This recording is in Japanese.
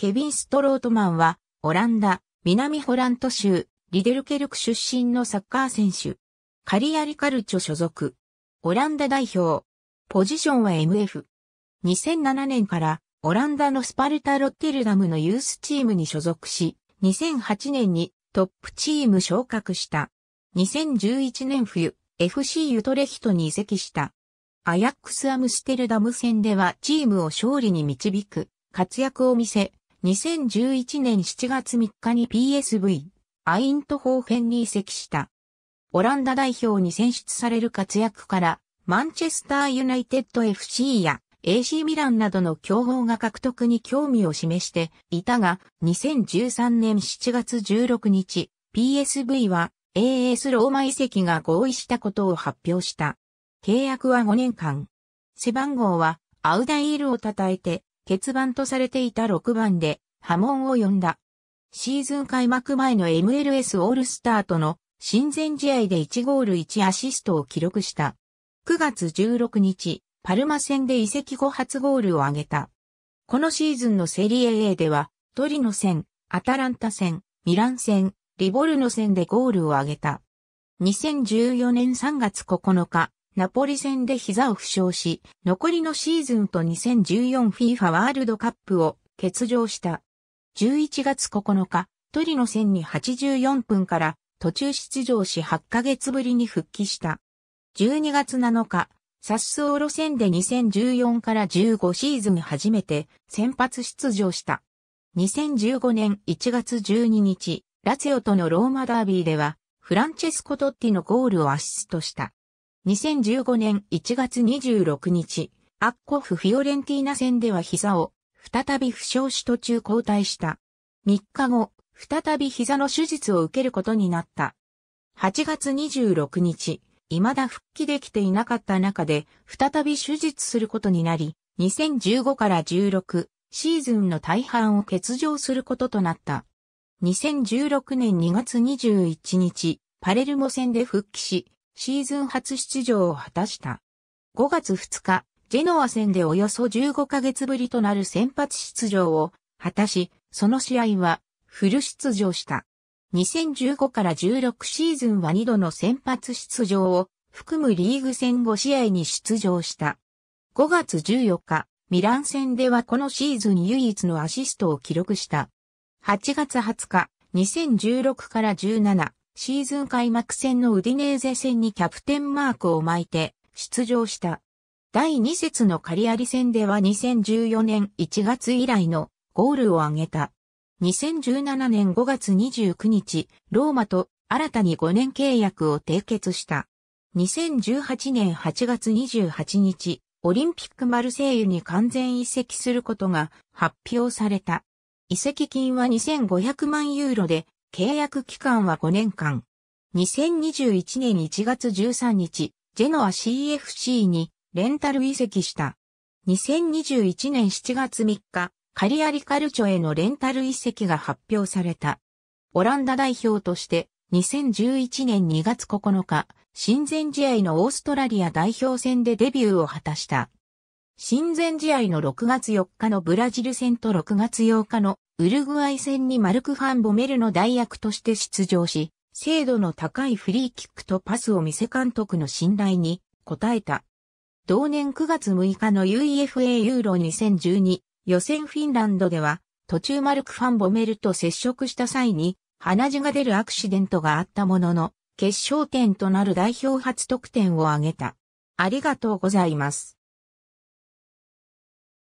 ケビン・ストロートマンは、オランダ、南ホラント州、リデルケルク出身のサッカー選手。カリアリカルチョ所属。オランダ代表。ポジションは MF。2007年からオランダのスパルタ・ロッテルダムのユースチームに所属し、2008年にトップチーム昇格した。2011年冬、FC ユトレヒトに移籍した。アヤックス・アムステルダム戦ではチームを勝利に導く活躍を見せ、2011年7月3日に PSV、アイントホーフェンに移籍した。オランダ代表に選出される活躍から、マンチェスターユナイテッド FC や AC ミランなどの競合が獲得に興味を示していたが、2013年7月16日、PSV は AS ローマ移籍が合意したことを発表した。契約は5年間。背番号はアウダイールを称えて欠番とされていた6番で波紋を呼んだ。シーズン開幕前の MLS オールスターとの親善試合で1ゴール1アシストを記録した。9月16日、パルマ戦で移籍後初ゴールを挙げた。このシーズンのセリエ A では、トリノ戦、アタランタ戦、ミラン戦、リボルノ戦でゴールを挙げた。2014年3月9日、ナポリ戦で膝を負傷し、残りのシーズンと 2014FIFA ワールドカップを欠場した。11月9日、トリノ戦に84分から途中出場し8ヶ月ぶりに復帰した。12月7日、サッスオロ戦で2014から15シーズン初めて先発出場した。2015年1月12日、ラツィオとのローマダービーでは、フランチェスコ・トッティのゴールをアシストした。2015年1月26日、アッコフ・フィオレンティーナ戦では膝を再び負傷し途中交代した。3日後、再び膝の手術を受けることになった。8月26日、未だ復帰できていなかった中で、再び手術することになり、2015から16シーズンの大半を欠場することとなった。2016年2月21日、パレルモ戦で復帰し、シーズン初出場を果たした。5月2日、ジェノア戦でおよそ15ヶ月ぶりとなる先発出場を果たし、その試合はフル出場した。2015から16シーズンは2度の先発出場を含むリーグ戦5試合に出場した。5月14日、ミラン戦ではこのシーズン唯一のアシストを記録した。8月20日、2016から17、シーズン開幕戦のウディネーゼ戦にキャプテンマークを巻いて出場した。第2節のカリアリ戦では2014年1月以来のゴールを挙げた。2017年5月29日、ローマと新たに5年契約を締結した。2018年8月28日、オリンピックマルセイユに完全移籍することが発表された。移籍金は2500万ユーロで契約期間は5年間。2021年1月13日、ジェノア CFC にレンタル移籍した。2021年7月3日、カリアリカルチョへのレンタル移籍が発表された。オランダ代表として、2011年2月9日、親善試合のオーストラリア代表戦でデビューを果たした。親善試合の6月4日のブラジル戦と6月8日のウルグアイ戦にマルク・ファン・ボメルの代役として出場し、精度の高いフリーキックとパスを見せ監督の信頼に応えた。同年9月6日の UEFA ユーロ2012予選フィンランドでは、途中マルク・ファン・ボメルと接触した際に、鼻血が出るアクシデントがあったものの、決勝点となる代表初得点を挙げた。ありがとうございます。